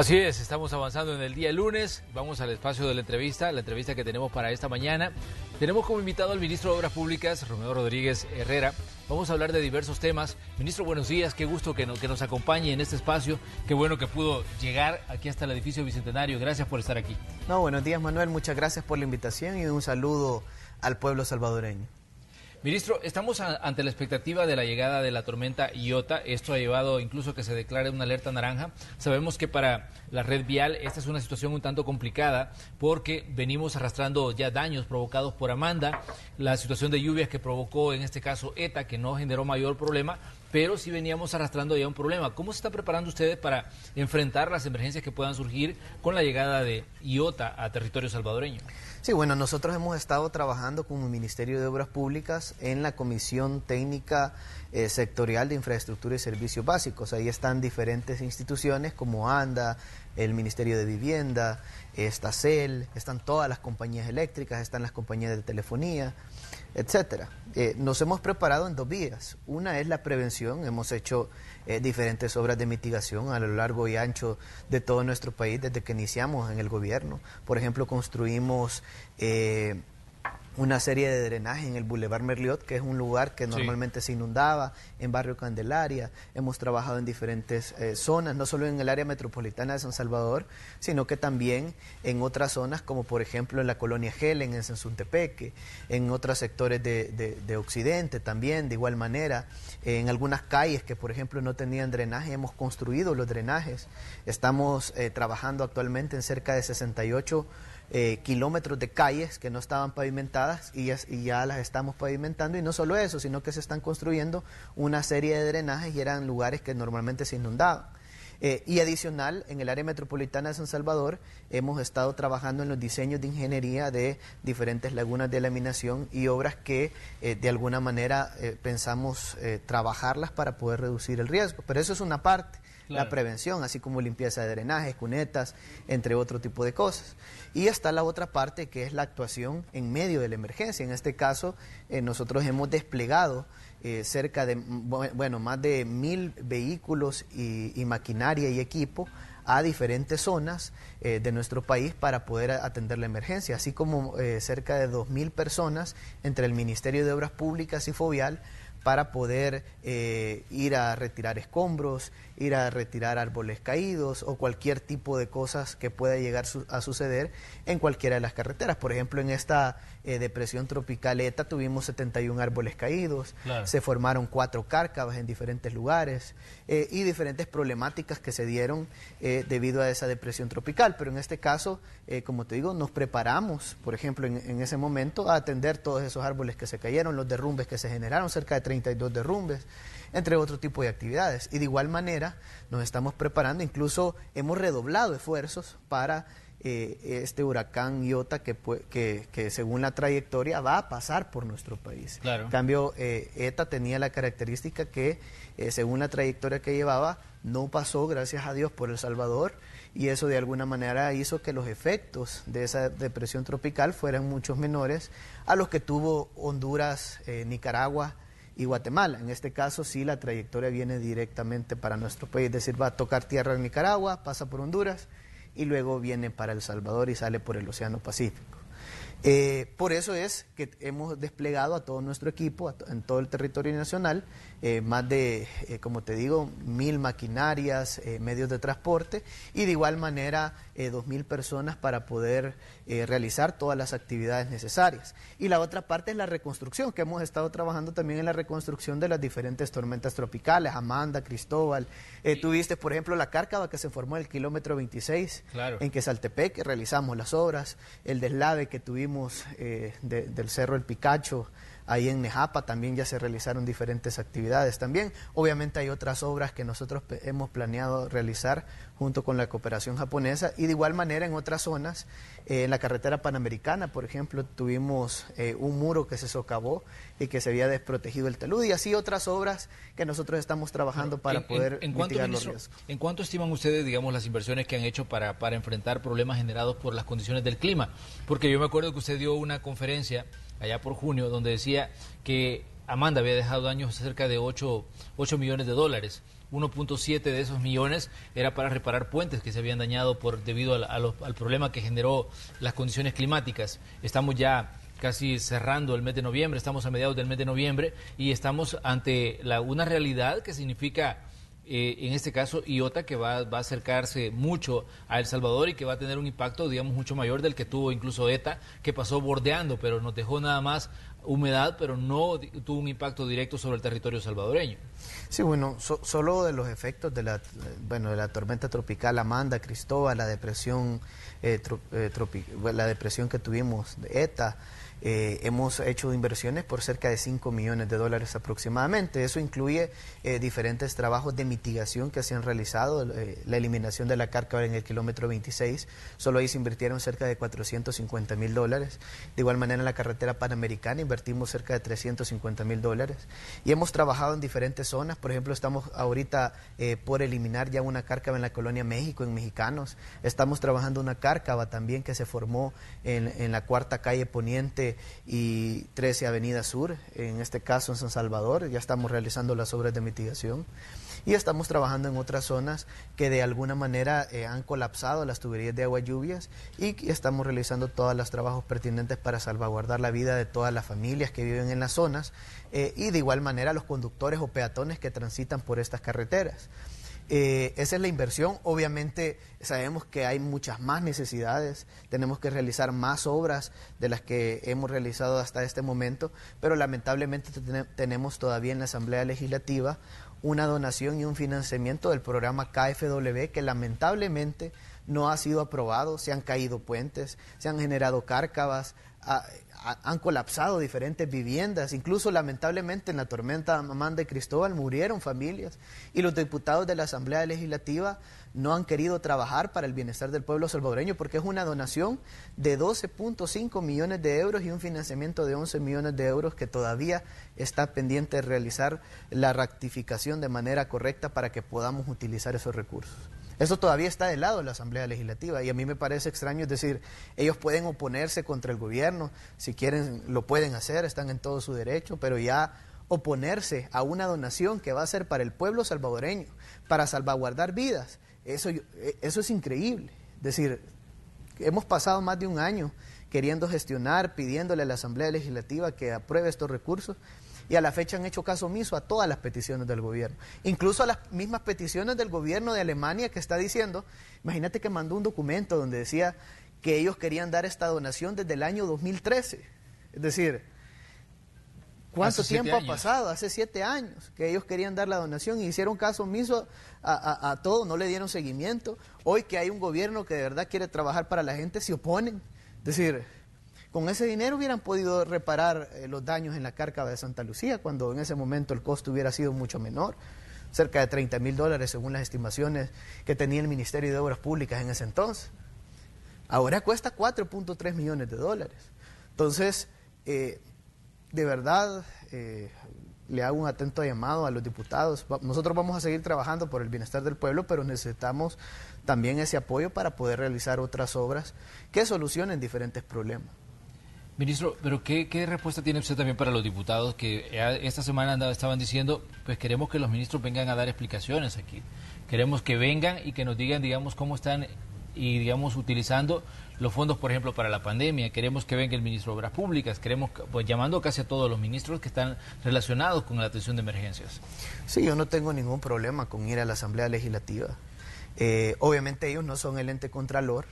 Así es, estamos avanzando en el día lunes, vamos al espacio de la entrevista, la entrevista que tenemos para esta mañana. Tenemos como invitado al ministro de Obras Públicas, Romeo Rodríguez Herrera. Vamos a hablar de diversos temas. Ministro, buenos días, qué gusto que, que nos acompañe en este espacio, qué bueno que pudo llegar aquí hasta el edificio Bicentenario, gracias por estar aquí. No, buenos días Manuel, muchas gracias por la invitación y un saludo al pueblo salvadoreño. Ministro, estamos ante la expectativa de la llegada de la tormenta Iota. Esto ha llevado incluso a que se declare una alerta naranja. Sabemos que para la red vial esta es una situación un tanto complicada porque venimos arrastrando ya daños provocados por Amanda, la situación de lluvias que provocó en este caso ETA, que no generó mayor problema, pero sí veníamos arrastrando ya un problema. ¿Cómo se están preparando ustedes para enfrentar las emergencias que puedan surgir con la llegada de Iota a territorio salvadoreño? Sí, bueno, nosotros hemos estado trabajando con el Ministerio de Obras Públicas en la Comisión Técnica eh, Sectorial de Infraestructura y Servicios Básicos. Ahí están diferentes instituciones como ANDA, el Ministerio de Vivienda, está CEL, están todas las compañías eléctricas, están las compañías de telefonía, etcétera. Eh, nos hemos preparado en dos vías. Una es la prevención, hemos hecho eh, diferentes obras de mitigación a lo largo y ancho de todo nuestro país desde que iniciamos en el gobierno. Por ejemplo, construimos... Eh, una serie de drenaje en el Boulevard Merliot, que es un lugar que normalmente se inundaba, en Barrio Candelaria. Hemos trabajado en diferentes eh, zonas, no solo en el área metropolitana de San Salvador, sino que también en otras zonas, como por ejemplo en la colonia Helen, en Sensuntepeque, en otros sectores de, Occidente también, de igual manera. En algunas calles que, por ejemplo, no tenían drenaje, hemos construido los drenajes. Estamos eh, trabajando actualmente en cerca de 68 eh, kilómetros de calles que no estaban pavimentadas y, ya las estamos pavimentando. Y no solo eso, sino que se están construyendo una serie de drenajes y eran lugares que normalmente se inundaban. Eh, y adicional, en el área metropolitana de San Salvador hemos estado trabajando en los diseños de ingeniería de diferentes lagunas de laminación y obras que eh, de alguna manera pensamos trabajarlas para poder reducir el riesgo. Pero eso es una parte, la prevención, así como limpieza de drenajes, cunetas, entre otro tipo de cosas. Y está la otra parte que es la actuación en medio de la emergencia. En este caso, eh, nosotros hemos desplegado eh, cerca de, bueno, más de mil vehículos y, maquinaria y equipo a diferentes zonas eh, de nuestro país para poder atender la emergencia, así como cerca de 2.000 personas entre el Ministerio de Obras Públicas y Fovial para poder eh, ir a retirar escombros, ir a retirar árboles caídos o cualquier tipo de cosas que pueda llegar a suceder en cualquiera de las carreteras. Por ejemplo, en esta, eh, depresión tropical ETA tuvimos 71 árboles caídos, se formaron cuatro cárcavas en diferentes lugares eh, y diferentes problemáticas que se dieron eh, debido a esa depresión tropical. Pero en este caso, como te digo, nos preparamos, por ejemplo, en, en, ese momento a atender todos esos árboles que se cayeron, los derrumbes que se generaron, cerca de 32 derrumbes, entre otro tipo de actividades. Y de igual manera nos estamos preparando, incluso hemos redoblado esfuerzos para eh, este huracán Iota que, según la trayectoria va a pasar por nuestro país. Claro. En cambio, eh, ETA tenía la característica que eh, según la trayectoria que llevaba no pasó, gracias a Dios, por El Salvador y eso de alguna manera hizo que los efectos de esa depresión tropical fueran muchos menores a los que tuvo Honduras, Nicaragua, y Guatemala. En este caso, sí, la trayectoria viene directamente para nuestro país, es decir, va a tocar tierra en Nicaragua, pasa por Honduras y luego viene para El Salvador y sale por el Océano Pacífico. Eh, por eso es que hemos desplegado a todo nuestro equipo en todo el territorio nacional, eh, más de, eh, como te digo, mil maquinarias, medios de transporte y de igual manera dos mil personas para poder realizar todas las actividades necesarias. Y la otra parte es la reconstrucción, que hemos estado trabajando también en la reconstrucción de las diferentes tormentas tropicales, Amanda, Cristóbal. tuviste, por ejemplo, la cárcava que se formó en el kilómetro 26 en Saltepec realizamos las obras, el deslave que tuvimos eh, del Cerro El Picacho, Ahí en Nejapa también ya se realizaron diferentes actividades también. Obviamente hay otras obras que nosotros hemos planeado realizar junto con la cooperación japonesa y de igual manera en otras zonas, eh, en la carretera panamericana, por ejemplo, tuvimos eh, un muro que se socavó y que se había desprotegido el talud y así otras obras que nosotros estamos trabajando para poder mitigar los riesgos. ¿En cuánto estiman ustedes, digamos, las inversiones que han hecho para enfrentar problemas generados por las condiciones del clima? Porque yo me acuerdo que usted dio una conferencia allá por junio, donde decía que Amanda había dejado daños cerca de 8, millones de dólares. 1.7 de esos millones era para reparar puentes que se habían dañado por debido al, problema que generó las condiciones climáticas. Estamos ya casi cerrando el mes de noviembre, estamos a mediados del mes de noviembre y estamos ante una realidad que significa eh, en este caso IOTA, que va, a acercarse mucho a El Salvador y que va a tener un impacto, digamos, mucho mayor del que tuvo incluso ETA, que pasó bordeando, pero nos dejó nada más humedad, pero no tuvo un impacto directo sobre el territorio salvadoreño. Sí, bueno, solo de los efectos de la, bueno, de la tormenta tropical Amanda, Cristóbal, la depresión, eh, eh, la depresión que tuvimos de ETA, eh, hemos hecho inversiones por cerca de 5 millones de dólares aproximadamente. Eso incluye eh, diferentes trabajos de mitigación que se han realizado, eh, la eliminación de la cárcava en el kilómetro 26. Solo ahí se invirtieron cerca de 450 mil dólares. De igual manera en la carretera panamericana invertimos cerca de 350 mil dólares. Y hemos trabajado en diferentes zonas. Por ejemplo, estamos ahorita por eliminar ya una cárcava en la colonia México, en Mexicanos. Estamos trabajando una cárcava también que se formó en, en la cuarta calle poniente y 13 Avenida Sur, en este caso en San Salvador, ya estamos realizando las obras de mitigación y estamos trabajando en otras zonas que de alguna manera eh, han colapsado las tuberías de agua lluvias y estamos realizando todos los trabajos pertinentes para salvaguardar la vida de todas las familias que viven en las zonas eh, y de igual manera los conductores o peatones que transitan por estas carreteras. Eh, esa es la inversión. Obviamente sabemos que hay muchas más necesidades, tenemos que realizar más obras de las que hemos realizado hasta este momento, pero lamentablemente tenemos todavía en la Asamblea Legislativa una donación y un financiamiento del programa KFW que lamentablemente no ha sido aprobado, se han caído puentes, se han generado cárcavas, ah, han colapsado diferentes viviendas, incluso lamentablemente en la tormenta mamán de Cristóbal murieron familias y los diputados de la Asamblea Legislativa no han querido trabajar para el bienestar del pueblo salvadoreño porque es una donación de 12.5 millones de euros y un financiamiento de 11 millones de euros que todavía está pendiente de realizar la rectificación de manera correcta para que podamos utilizar esos recursos. Eso todavía está de lado de la Asamblea Legislativa y a mí me parece extraño, es decir, ellos pueden oponerse contra el gobierno, si quieren lo pueden hacer, están en todo su derecho, pero ya oponerse a una donación que va a ser para el pueblo salvadoreño, para salvaguardar vidas, eso, eso es increíble. Es decir, hemos pasado más de un año queriendo gestionar, pidiéndole a la Asamblea Legislativa que apruebe estos recursos y a la fecha han hecho caso omiso a todas las peticiones del gobierno, incluso a las mismas peticiones del gobierno de Alemania que está diciendo, imagínate que mandó un documento donde decía que ellos querían dar esta donación desde el año 2013, es decir, ¿Cuánto tiempo ha pasado? Hace siete años que ellos querían dar la donación y hicieron caso omiso a, a, todo, no le dieron seguimiento. Hoy que hay un gobierno que de verdad quiere trabajar para la gente, se oponen. Es decir, con ese dinero hubieran podido reparar eh, los daños en la cárcava de Santa Lucía, cuando en ese momento el costo hubiera sido mucho menor, cerca de 30 mil dólares según las estimaciones que tenía el Ministerio de Obras Públicas en ese entonces. Ahora cuesta 4.3 millones de dólares. Entonces, eh, de verdad, eh, le hago un atento llamado a los diputados. Nosotros vamos a seguir trabajando por el bienestar del pueblo, pero necesitamos también ese apoyo para poder realizar otras obras que solucionen diferentes problemas. Ministro, pero qué, respuesta tiene usted también para los diputados que esta semana estaban diciendo, pues queremos que los ministros vengan a dar explicaciones aquí, queremos que vengan y que nos digan, digamos, cómo están y digamos utilizando los fondos, por ejemplo, para la pandemia. Queremos que venga el ministro de Obras Públicas, queremos pues, llamando casi a todos los ministros que están relacionados con la atención de emergencias. Sí, yo no tengo ningún problema con ir a la Asamblea Legislativa. Eh, obviamente ellos no son el ente contralor,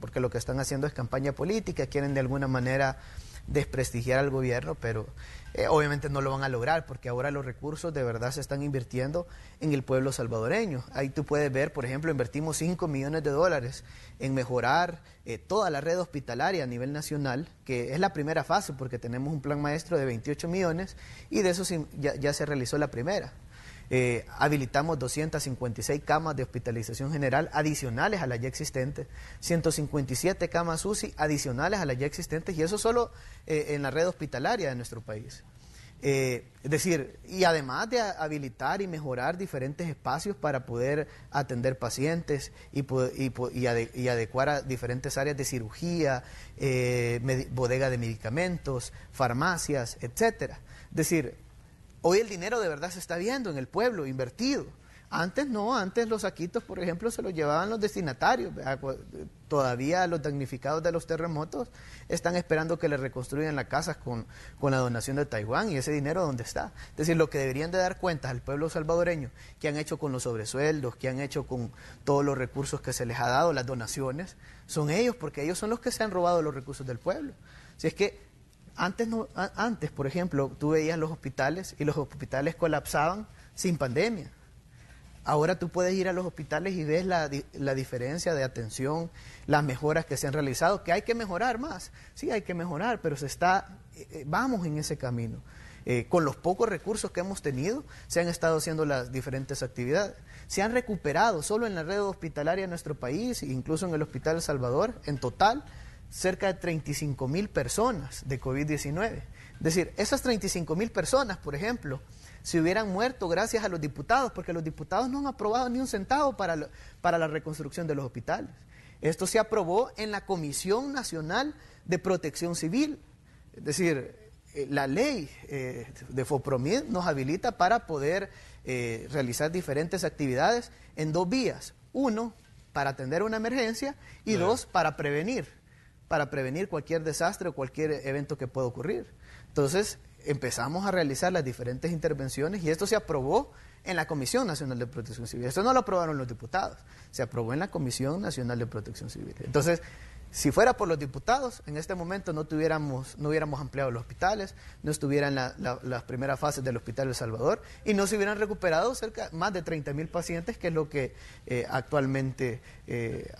porque lo que están haciendo es campaña política, quieren de alguna manera desprestigiar al gobierno, pero eh, obviamente no lo van a lograr porque ahora los recursos de verdad se están invirtiendo en el pueblo salvadoreño. Ahí tú puedes ver, por ejemplo, invertimos 5 millones de dólares en mejorar eh, toda la red hospitalaria a nivel nacional, que es la primera fase porque tenemos un plan maestro de 28 millones y de eso ya se realizó la primera. Eh, habilitamos 256 camas de hospitalización general adicionales a las ya existentes, 157 camas UCI adicionales a las ya existentes, y eso solo eh, en la red hospitalaria de nuestro país. Eh, es decir, y además de habilitar y mejorar diferentes espacios para poder atender pacientes y, adecuar a diferentes áreas de cirugía, bodega de medicamentos, farmacias, etcétera. Es decir, Hoy el dinero de verdad se está viendo en el pueblo, invertido. Antes no, antes los saquitos, por ejemplo, se los llevaban los destinatarios. Todavía los damnificados de los terremotos están esperando que les reconstruyan las casas con, con, la donación de Taiwán y ese dinero dónde está. Es decir, lo que deberían de dar cuenta al pueblo salvadoreño, que han hecho con los sobresueldos, que han hecho con todos los recursos que se les ha dado, las donaciones, son ellos, porque ellos son los que se han robado los recursos del pueblo. Si es que antes, antes, por ejemplo, tú veías los hospitales y los hospitales colapsaban sin pandemia. Ahora tú puedes ir a los hospitales y ves la, diferencia de atención, las mejoras que se han realizado, que hay que mejorar más. Sí, hay que mejorar, pero se está, eh, eh, vamos en ese camino. Eh, con los pocos recursos que hemos tenido, se han estado haciendo las diferentes actividades. Se han recuperado solo en la red hospitalaria de nuestro país, incluso en el Hospital Salvador, en total, cerca de 35 mil personas de COVID-19. Es decir, esas 35 mil personas, por ejemplo, si hubieran muerto gracias a los diputados, porque los diputados no han aprobado ni un centavo para, la reconstrucción de los hospitales. Esto se aprobó en la Comisión Nacional de Protección Civil. Es decir, eh, la ley eh, de FOPROMID nos habilita para poder eh, realizar diferentes actividades en dos vías. Uno, para atender una emergencia y dos, para prevenir para prevenir cualquier desastre o cualquier evento que pueda ocurrir. Entonces, empezamos a realizar las diferentes intervenciones y esto se aprobó en la Comisión Nacional de Protección Civil. Esto no lo aprobaron los diputados, se aprobó en la Comisión Nacional de Protección Civil. Entonces, si fuera por los diputados, en este momento no, tuviéramos, no hubiéramos ampliado los hospitales, no estuvieran las primeras fases del Hospital El Salvador y no se hubieran recuperado cerca más de 30 mil pacientes, que es lo que eh, actualmente eh,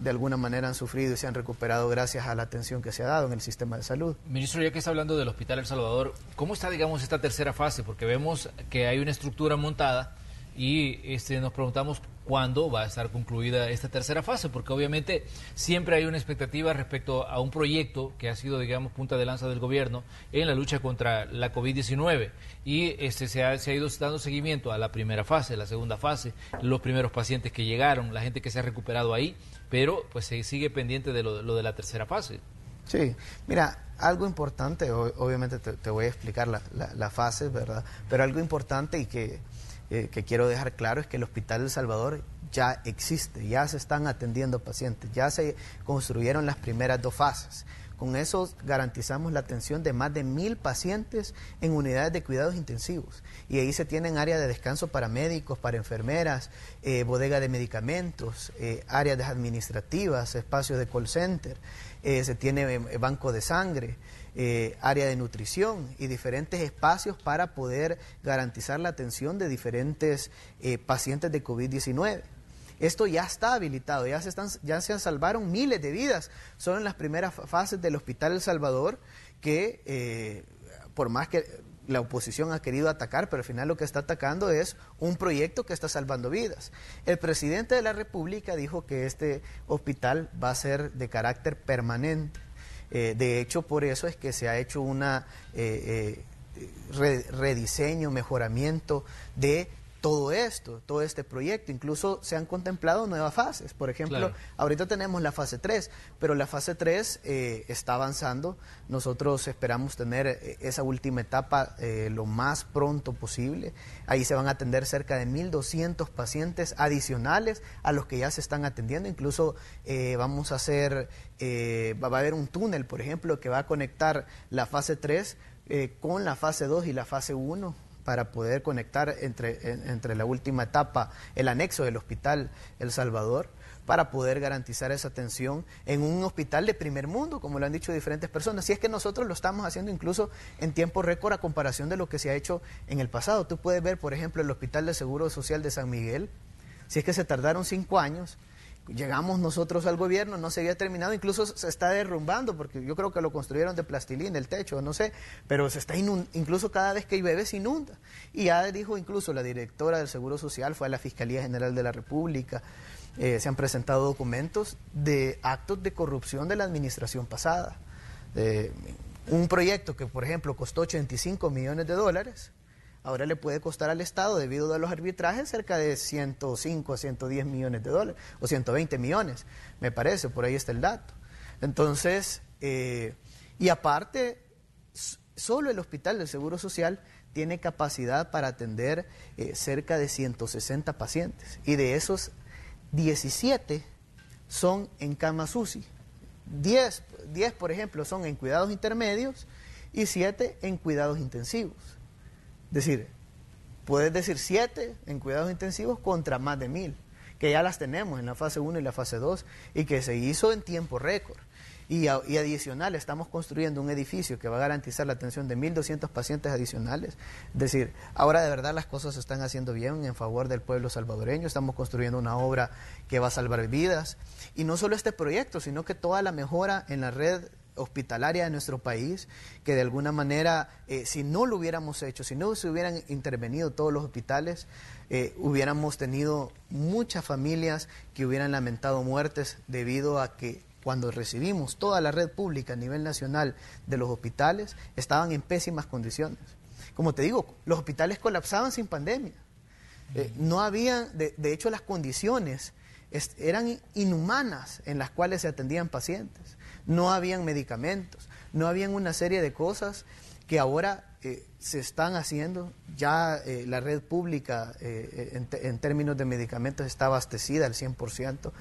de alguna manera han sufrido y se han recuperado gracias a la atención que se ha dado en el sistema de salud. Ministro, ya que está hablando del Hospital El Salvador, ¿cómo está, digamos, esta tercera fase? Porque vemos que hay una estructura montada y este, nos preguntamos cuándo va a estar concluida esta tercera fase, porque obviamente siempre hay una expectativa respecto a un proyecto que ha sido, digamos, punta de lanza del gobierno en la lucha contra la COVID-19. Y este, se, ha, ido dando seguimiento a la primera fase, la segunda fase, los primeros pacientes que llegaron, la gente que se ha recuperado ahí, pero pues se sigue pendiente de lo, de la tercera fase. Sí, mira, algo importante, obviamente te, voy a explicar la, la fase, ¿verdad? Pero algo importante y que eh, que quiero dejar claro es que el Hospital El Salvador ya existe, ya se están atendiendo pacientes, ya se construyeron las primeras dos fases. Con eso garantizamos la atención de más de mil pacientes en unidades de cuidados intensivos. Y ahí se tienen áreas de descanso para médicos, para enfermeras, eh, bodega de medicamentos, eh, áreas administrativas, espacios de call center, se tiene banco de sangre. Eh, área de nutrición y diferentes espacios para poder garantizar la atención de diferentes eh, pacientes de COVID-19. Esto ya está habilitado, ya se, han ya salvaron miles de vidas. Son en las primeras fases del Hospital El Salvador que, eh, por más que la oposición ha querido atacar, pero al final lo que está atacando es un proyecto que está salvando vidas. El presidente de la República dijo que este hospital va a ser de carácter permanente. Eh, de hecho, por eso es que se ha hecho un eh, eh, rediseño, mejoramiento de todo esto, todo este proyecto. Incluso se han contemplado nuevas fases. Por ejemplo, ahorita tenemos la fase 3, pero la fase 3 eh, está avanzando. Nosotros esperamos tener eh, esa última etapa eh, lo más pronto posible. Ahí se van a atender cerca de 1.200 pacientes adicionales a los que ya se están atendiendo. Incluso vamos a hacer, va a haber un túnel, por ejemplo, que va a conectar la fase 3 con la fase 2 y la fase 1 para poder conectar entre, la última etapa, el anexo del Hospital El Salvador, para poder garantizar esa atención en un hospital de primer mundo, como lo han dicho diferentes personas. Si es que nosotros lo estamos haciendo incluso en tiempo récord a comparación de lo que se ha hecho en el pasado. Tú puedes ver, por ejemplo, el Hospital de Seguro Social de San Miguel, si es que se tardaron cinco años llegamos nosotros al gobierno, no se había terminado, incluso se está derrumbando, porque yo creo que lo construyeron de plastilina, el techo, no sé, pero se está incluso cada vez que llueve se inunda. Y ya dijo incluso la directora del Seguro Social, fue a la Fiscalía General de la República, eh, se han presentado documentos de actos de corrupción de la administración pasada. un proyecto que, por ejemplo, costó 85 millones de dólares, ahora le puede costar al Estado, debido a los arbitrajes, cerca de 105, 110 millones de dólares, o 120 millones, me parece, por ahí está el dato. Entonces, eh, y aparte, solo el Hospital del Seguro Social tiene capacidad para atender eh, cerca de 160 pacientes, y de esos 17 son en camas UCI, 10, 10 por ejemplo, son en cuidados intermedios y 7 en cuidados intensivos decir, puedes decir siete en cuidados intensivos contra más de mil, que ya las tenemos en la fase 1 y la fase 2 y que se hizo en tiempo récord. Y, adicional, estamos construyendo un edificio que va a garantizar la atención de 1.200 pacientes adicionales. Es decir, ahora de verdad las cosas se están haciendo bien en favor del pueblo salvadoreño. Estamos construyendo una obra que va a salvar vidas. Y no solo este proyecto, sino que toda la mejora en la red hospitalaria de nuestro país, que de alguna manera, eh, si no lo hubiéramos hecho, si no se hubieran intervenido todos los hospitales, eh, hubiéramos tenido muchas familias que hubieran lamentado muertes debido a que cuando recibimos toda la red pública a nivel nacional de los hospitales, estaban en pésimas condiciones. Como te digo, los hospitales colapsaban sin pandemia. Eh, no había de hecho, las condiciones eran inhumanas en las cuales se atendían pacientes no habían medicamentos, no habían una serie de cosas que ahora eh, se están haciendo. Ya eh, la red pública eh, en, en, términos de medicamentos está abastecida al 100%.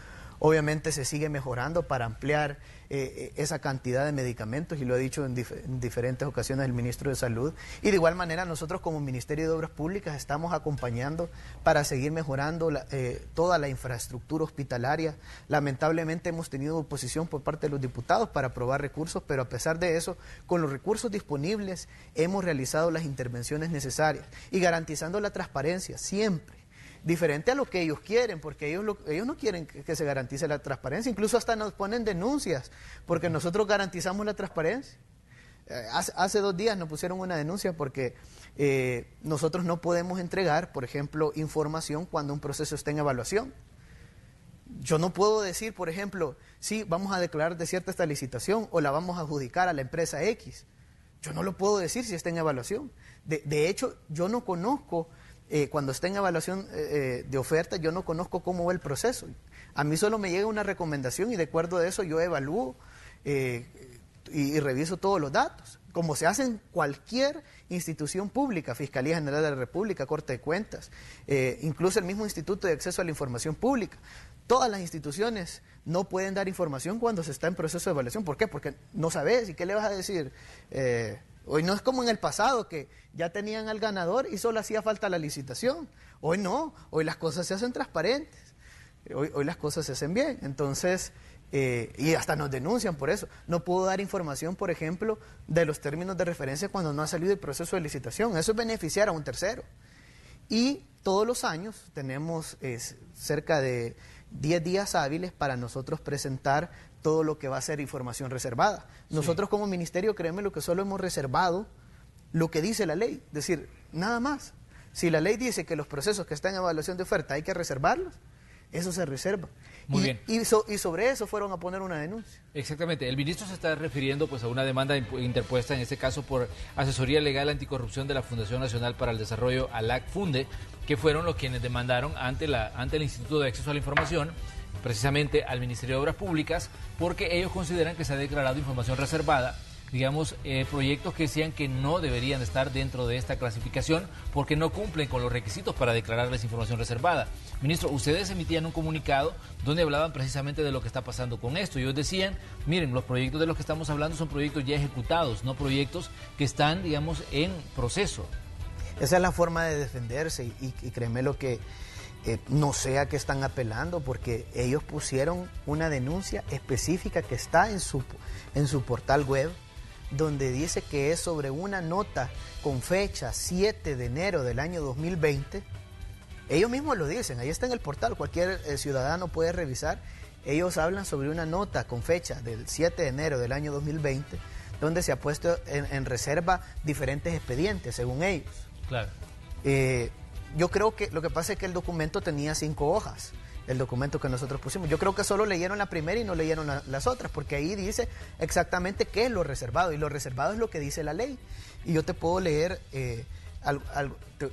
Obviamente se sigue mejorando para ampliar eh, eh, esa cantidad de medicamentos y lo ha dicho en, diferentes ocasiones el ministro de Salud. Y de igual manera nosotros como Ministerio de Obras Públicas estamos acompañando para seguir mejorando eh, toda la infraestructura hospitalaria. Lamentablemente hemos tenido oposición por parte de los diputados para aprobar recursos, pero a pesar de eso, con los recursos disponibles hemos realizado las intervenciones necesarias y garantizando la transparencia siempre diferente a lo que ellos quieren, porque ellos, no quieren que, se garantice la transparencia, incluso hasta nos ponen denuncias, porque nosotros garantizamos la transparencia. Eh, hace, dos días nos pusieron una denuncia porque eh, nosotros no podemos entregar, por ejemplo, información cuando un proceso está en evaluación. Yo no puedo decir, por ejemplo, si vamos a declarar de cierta esta licitación o la vamos a adjudicar a la empresa X. Yo no lo puedo decir si está en evaluación. de hecho, yo no conozco eh, cuando está en evaluación eh, eh, de oferta, yo no conozco cómo va el proceso. A mí solo me llega una recomendación y de acuerdo a eso yo evalúo y, y, reviso todos los datos, como se hace en cualquier institución pública, Fiscalía General de la República, Corte de Cuentas, incluso el mismo Instituto de Acceso a la Información Pública. Todas las instituciones no pueden dar información cuando se está en proceso de evaluación. ¿Por qué? Porque no sabes y qué le vas a decir Hoy no es como en el pasado que ya tenían al ganador y solo hacía falta la licitación. Hoy no, hoy las cosas se hacen transparentes, hoy, las cosas se hacen bien. Entonces, eh, y hasta nos denuncian por eso. No puedo dar información, por ejemplo, de los términos de referencia cuando no ha salido el proceso de licitación. Eso es beneficiar a un tercero. Y todos los años tenemos cerca de 10 días hábiles para nosotros presentar todo lo que va a ser información reservada. Nosotros como ministerio, créeme lo que solo hemos reservado lo que dice la ley, es decir, nada más. Si la ley dice que los procesos que están en evaluación de oferta hay que reservarlos, eso se reserva. Muy bien. Y, y, sobre eso fueron a poner una denuncia. Exactamente. El ministro se está refiriendo pues a una demanda interpuesta en este caso por asesoría legal anticorrupción de la Fundación Nacional para el Desarrollo, ALAC Funde, que fueron los quienes demandaron ante, la, ante el Instituto de Acceso a la Información precisamente al Ministerio de Obras Públicas porque ellos consideran que se ha declarado información reservada digamos, eh, proyectos que decían que no deberían estar dentro de esta clasificación porque no cumplen con los requisitos para declararles información reservada. Ministro, ustedes emitían un comunicado donde hablaban precisamente de lo que está pasando con esto. Ellos decían, miren, los proyectos de los que estamos hablando son proyectos ya ejecutados, no proyectos que están, digamos, en proceso. Esa es la forma de defenderse y, y créeme lo que eh, no sé a qué están apelando, porque ellos pusieron una denuncia específica que está en su, en su portal web, donde dice que es sobre una nota con fecha 7 de enero del año 2020. Ellos mismos lo dicen, ahí está en el portal, cualquier eh, ciudadano puede revisar. Ellos hablan sobre una nota con fecha del 7 de enero del año 2020, donde se ha puesto en, reserva diferentes expedientes, según ellos. Claro. Eh, yo creo que lo que pasa es que el documento tenía cinco hojas, el documento que nosotros pusimos. Yo creo que solo leyeron la primera y no leyeron las otras, porque ahí dice exactamente qué es lo reservado, y lo reservado es lo que dice la ley. Y yo te puedo leer, eh,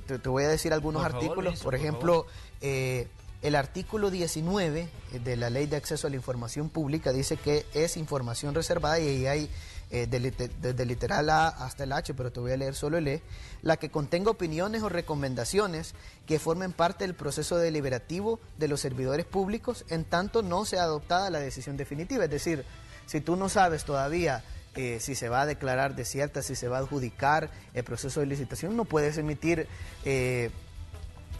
te, voy a decir algunos artículos, por, ejemplo, eh, el artículo 19 eh, de la ley de acceso a la información pública dice que es información reservada y ahí hay desde eh, literal A hasta el H, pero te voy a leer solo el E, la que contenga opiniones o recomendaciones que formen parte del proceso deliberativo de los servidores públicos en tanto no sea adoptada la decisión definitiva. Es decir, si tú no sabes todavía eh, si se va a declarar desierta, si se va a adjudicar el proceso de licitación, no puedes emitir... Eh,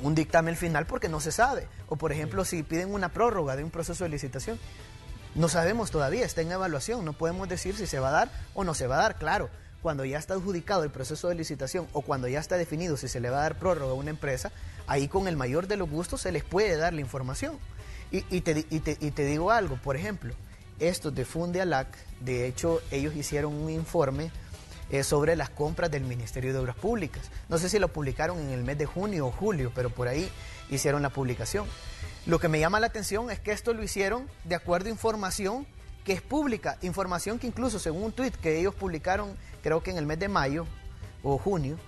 un dictamen final porque no se sabe. O por ejemplo, si piden una prórroga de un proceso de licitación, no sabemos todavía, está en evaluación, no podemos decir si se va a dar o no se va a dar, claro. Cuando ya está adjudicado el proceso de licitación o cuando ya está definido si se le va a dar prórroga a una empresa, ahí con el mayor de los gustos se les puede dar la información. Y, te, digo algo, por ejemplo, estos de Fundialac, de hecho ellos hicieron un informe eh, sobre las compras del Ministerio de Obras Públicas. No sé si lo publicaron en el mes de junio o julio, pero por ahí hicieron la publicación. Lo que me llama la atención es que esto lo hicieron de acuerdo a información que es pública, información que incluso según un tweet que ellos publicaron creo que en el mes de mayo o junio,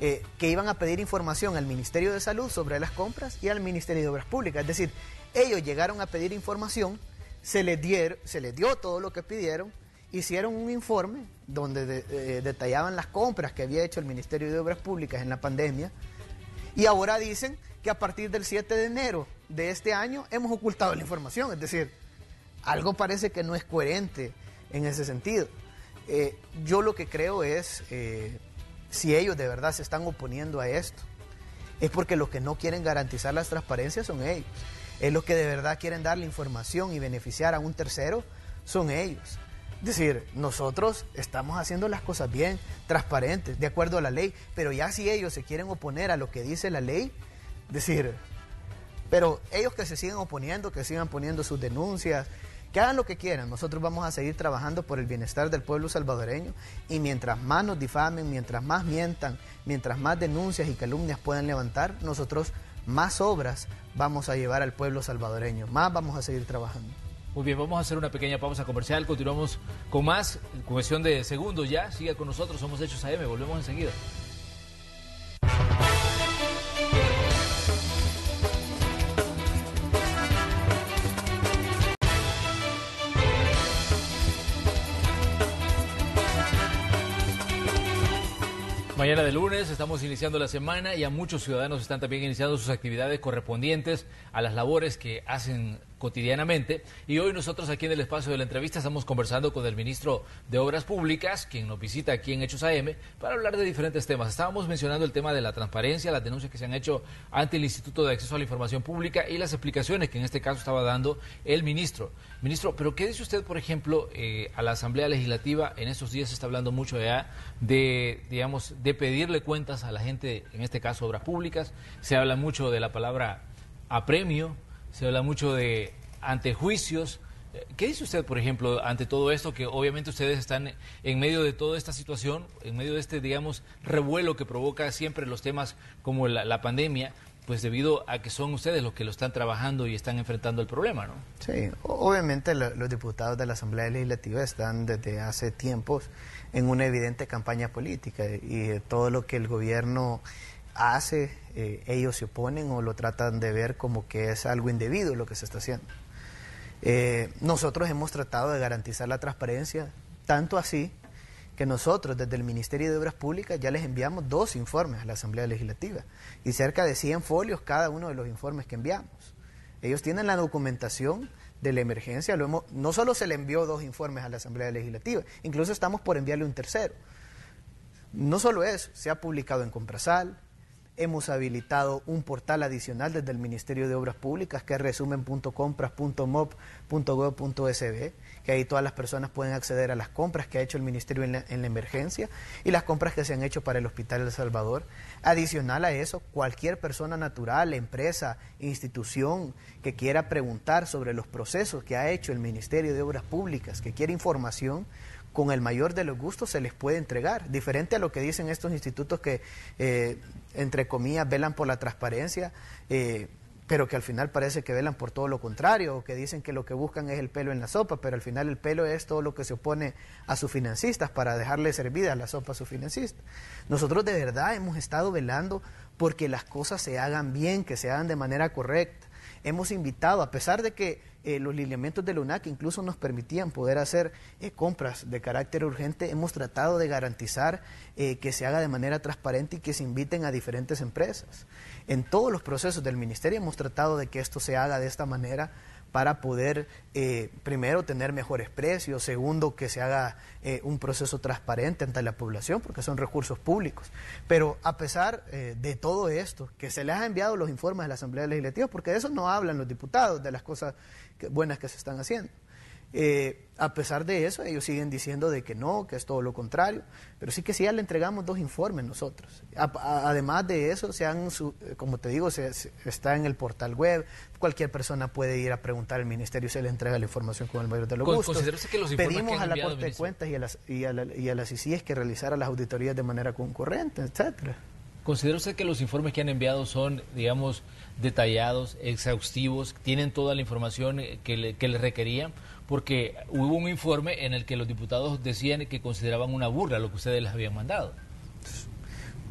eh, que iban a pedir información al Ministerio de Salud sobre las compras y al Ministerio de Obras Públicas. Es decir, ellos llegaron a pedir información, se les, dieron, se les dio todo lo que pidieron, hicieron un informe donde eh, detallaban las compras que había hecho el Ministerio de Obras Públicas en la pandemia y ahora dicen que a partir del 7 de enero de este año hemos ocultado la información. Es decir, algo parece que no es coherente en ese sentido. Eh, yo lo que creo es, eh, si ellos de verdad se están oponiendo a esto, es porque los que no quieren garantizar las transparencias son ellos. Es los que de verdad quieren dar la información y beneficiar a un tercero son ellos decir, nosotros estamos haciendo las cosas bien, transparentes, de acuerdo a la ley, pero ya si ellos se quieren oponer a lo que dice la ley, decir, pero ellos que se siguen oponiendo, que sigan poniendo sus denuncias, que hagan lo que quieran, nosotros vamos a seguir trabajando por el bienestar del pueblo salvadoreño y mientras más nos difamen, mientras más mientan, mientras más denuncias y calumnias puedan levantar, nosotros más obras vamos a llevar al pueblo salvadoreño, más vamos a seguir trabajando. Muy bien, vamos a hacer una pequeña pausa comercial. Continuamos con más. Cuestión de segundos ya. Siga con nosotros. Somos Hechos AM. Volvemos enseguida. Mañana de lunes estamos iniciando la semana y a muchos ciudadanos están también iniciando sus actividades correspondientes a las labores que hacen cotidianamente. Y hoy nosotros aquí en el espacio de la entrevista estamos conversando con el ministro de Obras Públicas, quien nos visita aquí en Hechos AM, para hablar de diferentes temas. Estábamos mencionando el tema de la transparencia, las denuncias que se han hecho ante el Instituto de Acceso a la Información Pública y las explicaciones que en este caso estaba dando el ministro. Ministro, pero ¿qué dice usted, por ejemplo, eh, a la Asamblea Legislativa? En estos días se está hablando mucho de, digamos, de pedirle cuentas a la gente, en este caso obras públicas. Se habla mucho de la palabra apremio, se habla mucho de antejuicios. Eh, ¿Qué dice usted, por ejemplo, ante todo esto? Que obviamente ustedes están en medio de toda esta situación, en medio de este, digamos, revuelo que provoca siempre los temas como la, pandemia, pues debido a que son ustedes los que lo están trabajando y están enfrentando el problema, ¿no? Sí, obviamente los diputados de la Asamblea Legislativa están desde hace tiempos en una evidente campaña política y todo lo que el gobierno hace, eh, ellos se oponen o lo tratan de ver como que es algo indebido lo que se está haciendo. Eh, nosotros hemos tratado de garantizar la transparencia, tanto así que nosotros desde el Ministerio de Obras Públicas ya les enviamos dos informes a la Asamblea Legislativa y cerca de 100 folios cada uno de los informes que enviamos. Ellos tienen la documentación de la emergencia, no solo se le envió dos informes a la Asamblea Legislativa, incluso estamos por enviarle un tercero. No solo eso, se ha publicado en Comprasal, hemos habilitado un portal adicional desde el Ministerio de Obras Públicas que es resumen.compras.mob.gov.sb, que ahí todas las personas pueden acceder a las compras que ha hecho el Ministerio en la, emergencia y las compras que se han hecho para el Hospital El Salvador. Adicional a eso, cualquier persona natural, empresa, institución que quiera preguntar sobre los procesos que ha hecho el Ministerio de Obras Públicas, que quiera información, con el mayor de los gustos se les puede entregar, diferente a lo que dicen estos institutos que, eh, entre comillas, velan por la transparencia, eh, pero que al final parece que velan por todo lo contrario, o que dicen que lo que buscan es el pelo en la sopa, pero al final el pelo es todo lo que se opone a sus financistas para dejarle servida la sopa a sus financistas. Nosotros de verdad hemos estado velando porque las cosas se hagan bien, que se hagan de manera correcta hemos invitado, a pesar de que eh, los lineamientos de la UNAC incluso nos permitían poder hacer eh, compras de carácter urgente, hemos tratado de garantizar eh, que se haga de manera transparente y que se inviten a diferentes empresas. En todos los procesos del Ministerio hemos tratado de que esto se haga de esta manera para poder, eh, primero, tener mejores precios, segundo, que se haga eh, un proceso transparente ante la población, porque son recursos públicos. Pero a pesar eh, de todo esto, que se les ha enviado los informes de la Asamblea Legislativa, porque de eso no hablan los diputados, de las cosas buenas que se están haciendo. Eh, a pesar de eso, ellos siguen diciendo de que no, que es todo lo contrario, pero sí que sí ya le entregamos dos informes nosotros. además de eso, se han, eh, como te digo, se, está en el portal web, cualquier persona puede ir a preguntar al ministerio y se le entrega la información con el mayor de los gustos. Que los Pedimos a la Corte de Cuentas y a las, y a, y a que realizara las auditorías de manera concurrente, etcétera. ¿Considera usted que los informes que han enviado son, digamos, detallados, exhaustivos, tienen toda la información eh, que que le requerían? porque hubo un informe en el que los diputados decían que consideraban una burla lo que ustedes les habían mandado.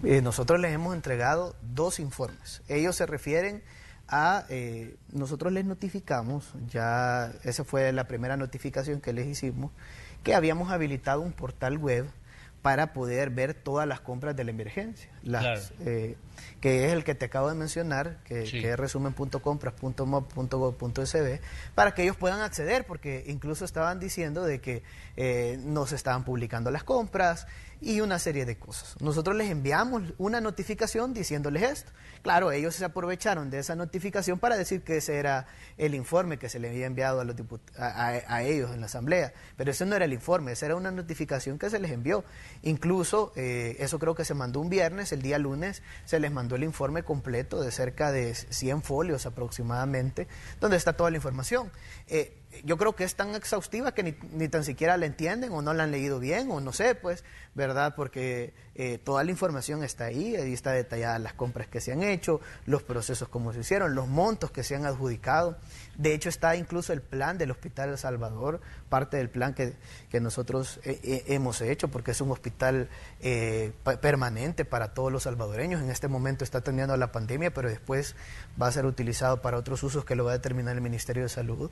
Eh, nosotros les hemos entregado dos informes. Ellos se refieren a, eh, nosotros les notificamos, ya esa fue la primera notificación que les hicimos, que habíamos habilitado un portal web para poder ver todas las compras de la emergencia, eh, que es el que te acabo de mencionar, que, es resumen.compras.mob.gov.sb, para que ellos puedan acceder, porque incluso estaban diciendo de que eh, no se estaban publicando las compras y una serie de cosas. Nosotros les enviamos una notificación diciéndoles esto. Claro, ellos se aprovecharon de esa notificación para decir que ese era el informe que se le había enviado a, los a, ellos en la Asamblea, pero ese no era el informe, esa era una notificación que se les envió. Incluso, eh, eso creo que se mandó un viernes, el día lunes se les mandó el informe completo de cerca de 100 folios aproximadamente, donde está toda la información. Eh, yo creo que es tan exhaustiva que ni, ni, tan siquiera la entienden o no la han leído bien o no sé, pues, ¿verdad? Porque eh, toda la información está ahí, ahí está detallada las compras que se han hecho, los procesos como se hicieron, los montos que se han adjudicado. De hecho está incluso el plan del Hospital El Salvador, parte del plan que, nosotros eh, eh, hemos hecho, porque es un hospital permanente para todos los salvadoreños. En este momento está atendiendo la pandemia, pero después va a ser utilizado para otros usos que lo va a determinar el Ministerio de Salud.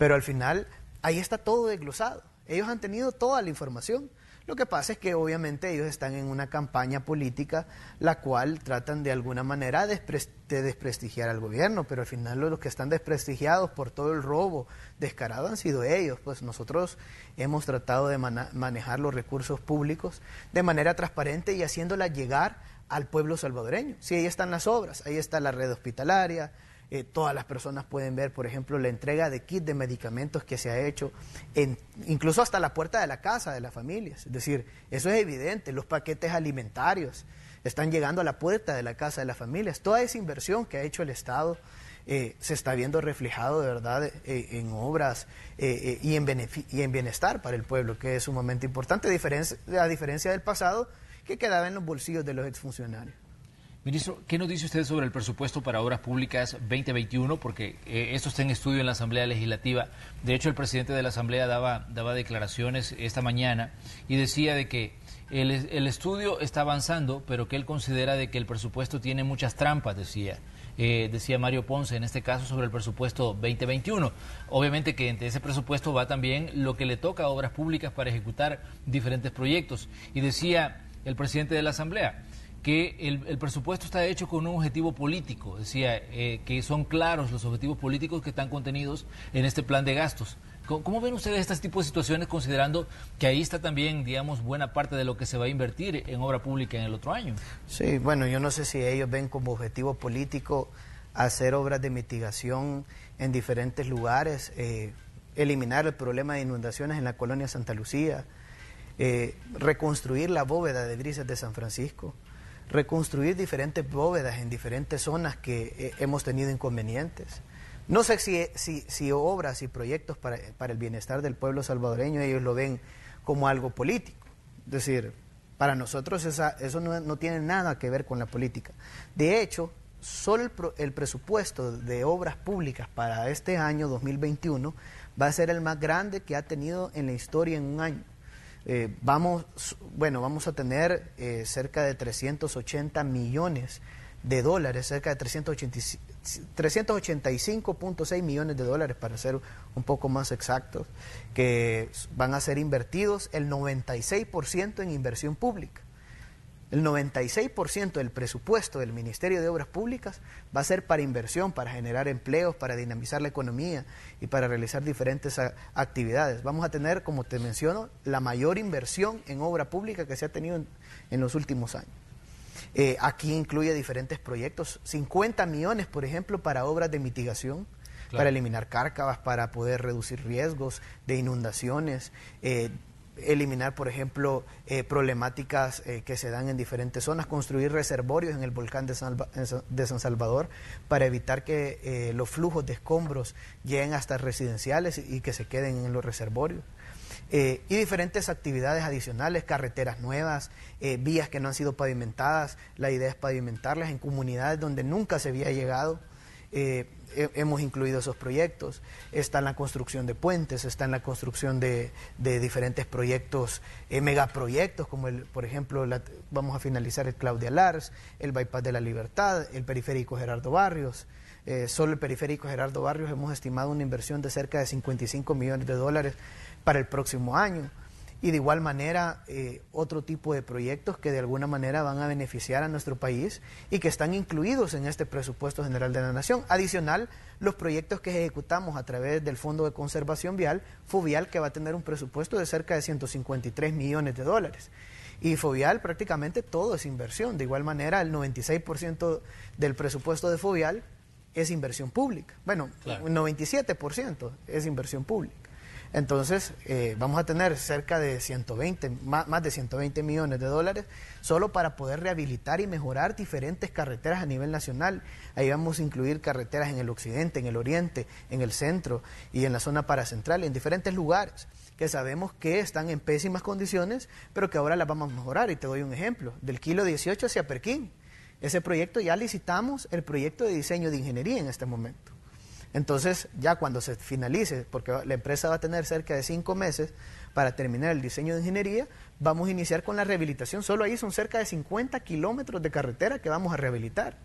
Pero al final, ahí está todo desglosado. Ellos han tenido toda la información. Lo que pasa es que obviamente ellos están en una campaña política la cual tratan de alguna manera de desprestigiar al gobierno, pero al final los que están desprestigiados por todo el robo descarado han sido ellos. Pues nosotros hemos tratado de manejar los recursos públicos de manera transparente y haciéndola llegar al pueblo salvadoreño. Sí, ahí están las obras, ahí está la red hospitalaria, eh, todas las personas pueden ver, por ejemplo, la entrega de kits de medicamentos que se ha hecho, incluso hasta la puerta de la casa de las familias. Es decir, eso es evidente, los paquetes alimentarios están llegando a la puerta de la casa de las familias. Toda esa inversión que ha hecho el Estado eh, se está viendo reflejado de verdad eh, en obras y, en y, en bienestar para el pueblo, que es sumamente importante, a diferencia del pasado que quedaba en los bolsillos de los exfuncionarios. Ministro, ¿qué nos dice usted sobre el presupuesto para obras públicas 2021? Porque eh, esto está en estudio en la Asamblea Legislativa. De hecho, el presidente de la Asamblea daba, daba declaraciones esta mañana y decía de que el, estudio está avanzando, pero que él considera de que el presupuesto tiene muchas trampas, decía. Eh, decía Mario Ponce en este caso sobre el presupuesto 2021. Obviamente que entre ese presupuesto va también lo que le toca a obras públicas para ejecutar diferentes proyectos. Y decía el presidente de la Asamblea, que el, presupuesto está hecho con un objetivo político, decía, eh, que son claros los objetivos políticos que están contenidos en este plan de gastos. ¿Cómo, ven ustedes este tipo de situaciones considerando que ahí está también, digamos, buena parte de lo que se va a invertir en obra pública en el otro año? Sí, bueno, yo no sé si ellos ven como objetivo político hacer obras de mitigación en diferentes lugares, eh, eliminar el problema de inundaciones en la colonia Santa Lucía, eh, reconstruir la bóveda de brisas de San Francisco reconstruir diferentes bóvedas en diferentes zonas que eh, hemos tenido inconvenientes. No sé si, si, obras y proyectos para, el bienestar del pueblo salvadoreño ellos lo ven como algo político. Es decir, para nosotros esa, eso no, tiene nada que ver con la política. De hecho, solo el presupuesto de obras públicas para este año 2021 va a ser el más grande que ha tenido en la historia en un año. Eh, vamos, bueno, vamos a tener eh, cerca de 380 millones de dólares, cerca de 385.6 millones de dólares, para ser un poco más exactos, que van a ser invertidos el 96% en inversión pública. El 96% del presupuesto del Ministerio de Obras Públicas va a ser para inversión, para generar empleos, para dinamizar la economía y para realizar diferentes actividades. Vamos a tener, como te menciono, la mayor inversión en obra pública que se ha tenido en, los últimos años. Eh, aquí incluye diferentes proyectos, 50 millones, por ejemplo, para obras de mitigación, para eliminar cárcavas, para poder reducir riesgos de inundaciones, eh, eliminar, por ejemplo, eh, problemáticas eh, que se dan en diferentes zonas, construir reservorios en el volcán de San, Salvador para evitar que eh, los flujos de escombros lleguen hasta residenciales y que se queden en los reservorios. y diferentes actividades adicionales, carreteras nuevas, vías que no han sido pavimentadas, la idea es pavimentarlas en comunidades donde nunca se había llegado. Eh, hemos incluido esos proyectos. Está en la construcción de puentes, está en la construcción de, diferentes proyectos, eh, megaproyectos, como el, por ejemplo, vamos a finalizar el Claudia Lars, el Bypass de la Libertad, el periférico Gerardo Barrios. Eh, solo el periférico Gerardo Barrios hemos estimado una inversión de cerca de 55 millones de dólares para el próximo año y de igual manera eh, otro tipo de proyectos que de alguna manera van a beneficiar a nuestro país y que están incluidos en este presupuesto general de la Nación. Adicional, los proyectos que ejecutamos a través del Fondo de Conservación Vial, Fovial, que va a tener un presupuesto de cerca de 153 millones de dólares. Y Fovial prácticamente todo es inversión. De igual manera, el 96% del presupuesto de Fovial es inversión pública. Bueno, el 97% es inversión pública. Entonces, eh, vamos a tener cerca de 120, más, más, de 120 millones de dólares solo para poder rehabilitar y mejorar diferentes carreteras a nivel nacional. Ahí vamos a incluir carreteras en el occidente, en el oriente, en el centro y en la zona paracentral, en diferentes lugares que sabemos que están en pésimas condiciones, pero que ahora las vamos a mejorar. Y te doy un ejemplo, del kilo 18 hacia Perquín. Ese proyecto ya licitamos el proyecto de diseño de ingeniería en este momento. Entonces, ya cuando se finalice, porque la empresa va a tener cerca de cinco meses para terminar el diseño de ingeniería, vamos a iniciar con la rehabilitación. Solo ahí son cerca de 50 kilómetros de carretera que vamos a rehabilitar.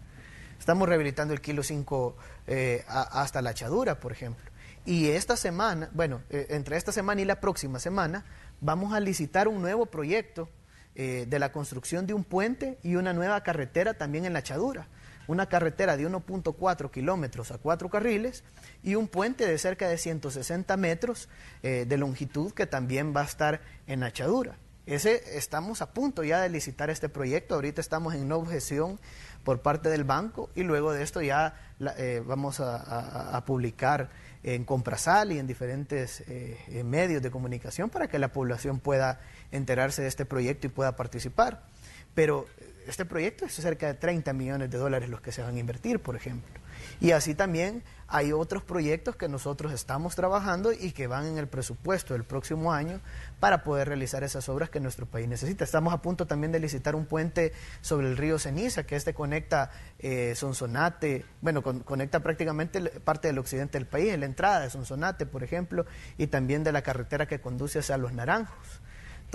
Estamos rehabilitando el kilo 5 eh, hasta la Chadura, por ejemplo. Y esta semana, bueno, eh, entre esta semana y la próxima semana, vamos a licitar un nuevo proyecto eh, de la construcción de un puente y una nueva carretera también en la Chadura una carretera de 1.4 kilómetros a cuatro carriles y un puente de cerca de 160 metros eh, de longitud que también va a estar en Hachadura. Ese, estamos a punto ya de licitar este proyecto, ahorita estamos en una objeción por parte del banco y luego de esto ya eh, vamos a, publicar en Comprasal y en diferentes eh, medios de comunicación para que la población pueda enterarse de este proyecto y pueda participar. Pero este proyecto es cerca de 30 millones de dólares los que se van a invertir, por ejemplo. Y así también hay otros proyectos que nosotros estamos trabajando y que van en el presupuesto del próximo año para poder realizar esas obras que nuestro país necesita. Estamos a punto también de licitar un puente sobre el río Ceniza, que este conecta eh, Sonsonate, bueno, conecta prácticamente parte del occidente del país, la entrada de Sonsonate, por ejemplo, y también de la carretera que conduce hacia Los Naranjos.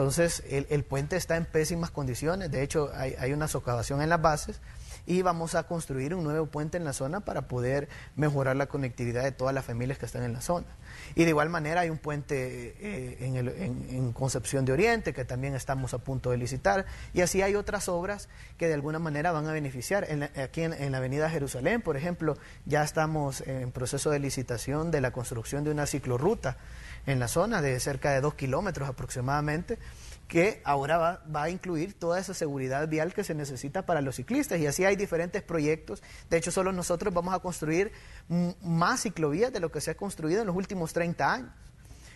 Entonces, el, puente está en pésimas condiciones, de hecho hay, una socavación en las bases y vamos a construir un nuevo puente en la zona para poder mejorar la conectividad de todas las familias que están en la zona. Y de igual manera hay un puente eh, en, Concepción de Oriente que también estamos a punto de licitar y así hay otras obras que de alguna manera van a beneficiar. aquí en, la avenida Jerusalén, por ejemplo, ya estamos en proceso de licitación de la construcción de una ciclorruta en la zona de cerca de dos kilómetros aproximadamente que ahora va, a incluir toda esa seguridad vial que se necesita para los ciclistas y así hay diferentes proyectos. De hecho, solo nosotros vamos a construir más ciclovías de lo que se ha construido en los últimos 30 años.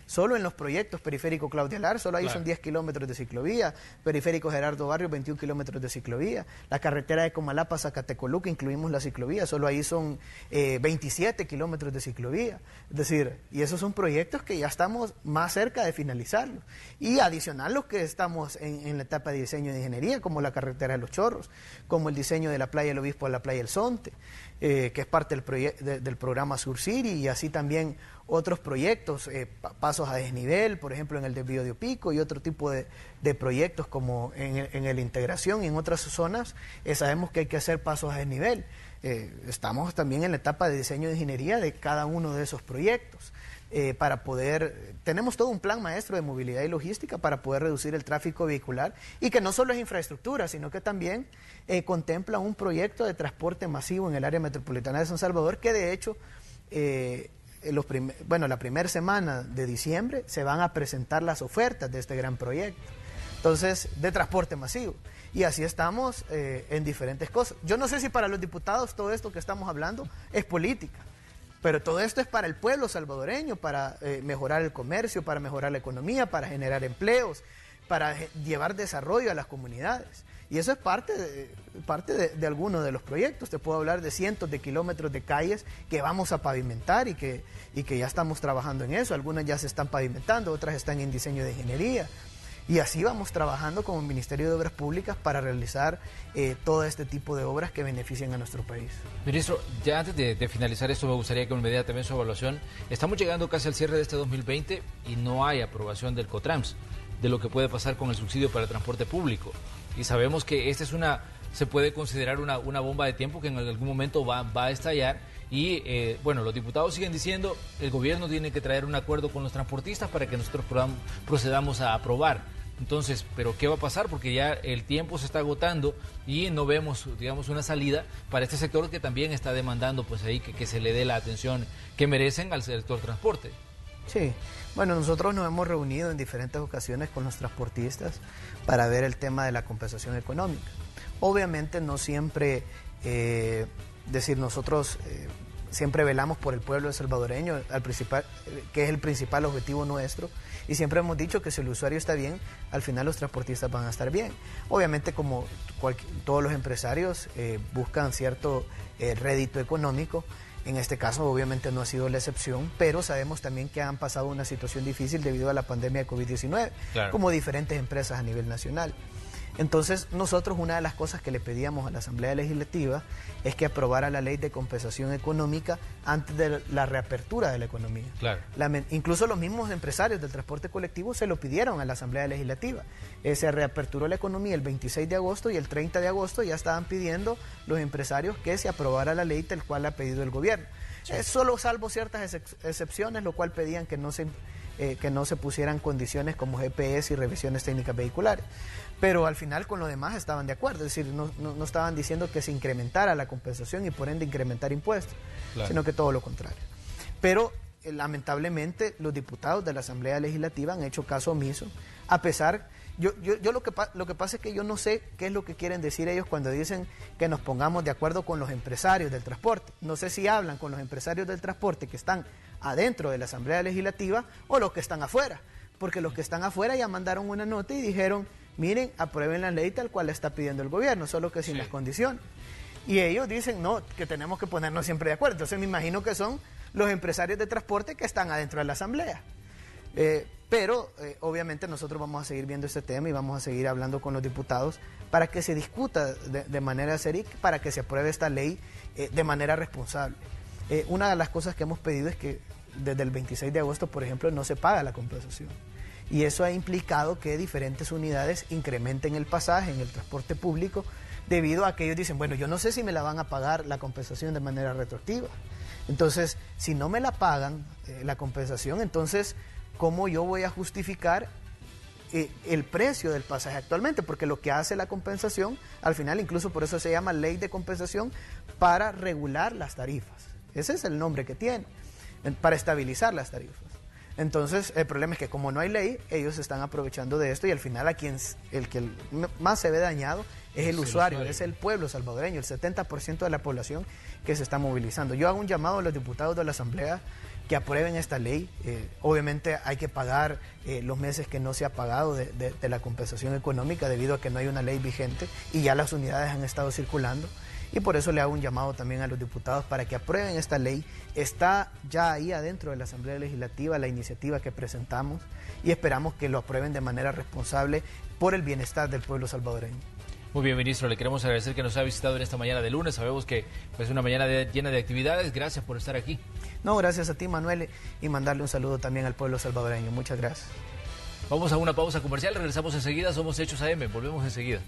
Solo en los proyectos periférico Claudia Lar, solo ahí son 10 kilómetros de ciclovía, periférico Gerardo Barrio, 21 kilómetros de ciclovía, la carretera de Comalapa, Zacatecoluca, incluimos la ciclovía, solo ahí son 27 eh, kilómetros de ciclovía. Es decir, y esos son proyectos que ya estamos más cerca de finalizarlos. Y adicional los que estamos en, la etapa de diseño de ingeniería, como la carretera de los Chorros, como el diseño de la playa del Obispo a la playa del Sonte. Eh, que es parte del, del programa Sur y así también otros proyectos, eh, pasos a desnivel, por ejemplo, en el desvío de Opico y otro tipo de, proyectos como en, en la integración y en otras zonas, eh, sabemos que hay que hacer pasos a desnivel. Eh, estamos también en la etapa de diseño de ingeniería de cada uno de esos proyectos. Eh, para poder, tenemos todo un plan maestro de movilidad y logística para poder reducir el tráfico vehicular y que no solo es infraestructura, sino que también eh, contempla un proyecto de transporte masivo en el área metropolitana de San Salvador que de hecho, los bueno, la primera semana de diciembre se van a presentar las ofertas de este gran proyecto, entonces, de transporte masivo. Y así estamos eh, en diferentes cosas. Yo no sé si para los diputados todo esto que estamos hablando es política, pero todo esto es para el pueblo salvadoreño, para eh, mejorar el comercio, para mejorar la economía, para generar empleos, para llevar desarrollo a las comunidades. Y eso es parte de, parte de, algunos de los proyectos. Te puedo hablar de cientos de kilómetros de calles que vamos a pavimentar y y que ya estamos trabajando en eso. Algunas ya se están pavimentando, otras están en diseño de ingeniería, y así vamos trabajando con el Ministerio de Obras Públicas para realizar eh, todo este tipo de obras que benefician a nuestro país. Ministro, ya antes de, finalizar esto, me gustaría que me diera también su evaluación. Estamos llegando casi al cierre de este 2020 y no hay aprobación del COTRAMS de lo que puede pasar con el subsidio para el transporte público. Y sabemos que esta es una, se puede considerar una, bomba de tiempo que en algún momento va, a estallar. Y eh, bueno, los diputados siguen diciendo, el gobierno tiene que traer un acuerdo con los transportistas para que nosotros procedamos a aprobar entonces, ¿pero qué va a pasar? Porque ya el tiempo se está agotando y no vemos, digamos, una salida para este sector que también está demandando, pues ahí, que, se le dé la atención que merecen al sector transporte. Sí, bueno, nosotros nos hemos reunido en diferentes ocasiones con los transportistas para ver el tema de la compensación económica. Obviamente no siempre, eh, decir, nosotros eh, siempre velamos por el pueblo salvadoreño, al principal, eh, que es el principal objetivo nuestro, y siempre hemos dicho que si el usuario está bien, al final los transportistas van a estar bien. Obviamente como todos los empresarios eh, buscan cierto eh, rédito económico, en este caso obviamente no ha sido la excepción, pero sabemos también que han pasado una situación difícil debido a la pandemia de COVID-19, como diferentes empresas a nivel nacional. Entonces, nosotros una de las cosas que le pedíamos a la Asamblea Legislativa es que aprobara la ley de compensación económica antes de la reapertura de la economía. Claro. incluso los mismos empresarios del transporte colectivo se lo pidieron a la Asamblea Legislativa. Eh, se reaperturó la economía el 26 de agosto y el 30 de agosto ya estaban pidiendo los empresarios que se aprobara la ley tal cual ha pedido el gobierno. Eh, solo salvo ciertas excepciones, lo cual pedían que no se eh, que no se pusieran condiciones como GPS y revisiones técnicas vehiculares. Pero al final con lo demás estaban de acuerdo, es decir, no, estaban diciendo que se incrementara la compensación y por ende incrementar impuestos, sino que todo lo contrario. Pero eh, lamentablemente los diputados de la Asamblea Legislativa han hecho caso omiso, a pesar... Yo, yo, lo, que lo que pasa es que yo no sé qué es lo que quieren decir ellos cuando dicen que nos pongamos de acuerdo con los empresarios del transporte. No sé si hablan con los empresarios del transporte que están adentro de la Asamblea Legislativa o los que están afuera. Porque los que están afuera ya mandaron una nota y dijeron, miren, aprueben la ley tal cual la está pidiendo el gobierno, solo que sin las condiciones. Y ellos dicen, no, que tenemos que ponernos siempre de acuerdo. Entonces me imagino que son los empresarios de transporte que están adentro de la Asamblea. Eh, pero eh, obviamente nosotros vamos a seguir viendo este tema y vamos a seguir hablando con los diputados para que se discuta de, manera seria para que se apruebe esta ley eh, de manera responsable. una de las cosas que hemos pedido es que desde el 26 de agosto, por ejemplo, no se paga la compensación. Y eso ha implicado que diferentes unidades incrementen el pasaje en el transporte público debido a que ellos dicen, bueno, yo no sé si me la van a pagar la compensación de manera retroactiva. Entonces, si no me la pagan eh, la compensación, entonces, ¿cómo yo voy a justificar eh, el precio del pasaje actualmente? Porque lo que hace la compensación, al final, incluso por eso se llama ley de compensación, para regular las tarifas. Ese es el nombre que tiene para estabilizar las tarifas. Entonces, el problema es que como no hay ley, ellos están aprovechando de esto y al final a quien el que más se ve dañado es el, usuario, es el pueblo salvadoreño, el 70% de la población que se está movilizando. Yo hago un llamado a los diputados de la Asamblea que aprueben esta ley. Eh, obviamente hay que pagar eh, los meses que no se ha pagado de la compensación económica debido a que no hay una ley vigente y ya las unidades han estado circulando. Y por eso le hago un llamado también a los diputados para que aprueben esta ley. Está ya ahí adentro de la Asamblea Legislativa la iniciativa que presentamos y esperamos que lo aprueben de manera responsable por el bienestar del pueblo salvadoreño. Muy bien, ministro, le queremos agradecer que nos haya visitado en esta mañana de lunes. Sabemos que pues, es una mañana llena de actividades. Gracias por estar aquí. No, gracias a ti, Manuel, y mandarle un saludo también al pueblo salvadoreño. Muchas gracias. Vamos a una pausa comercial, regresamos enseguida, somos Hechos AM, volvemos enseguida.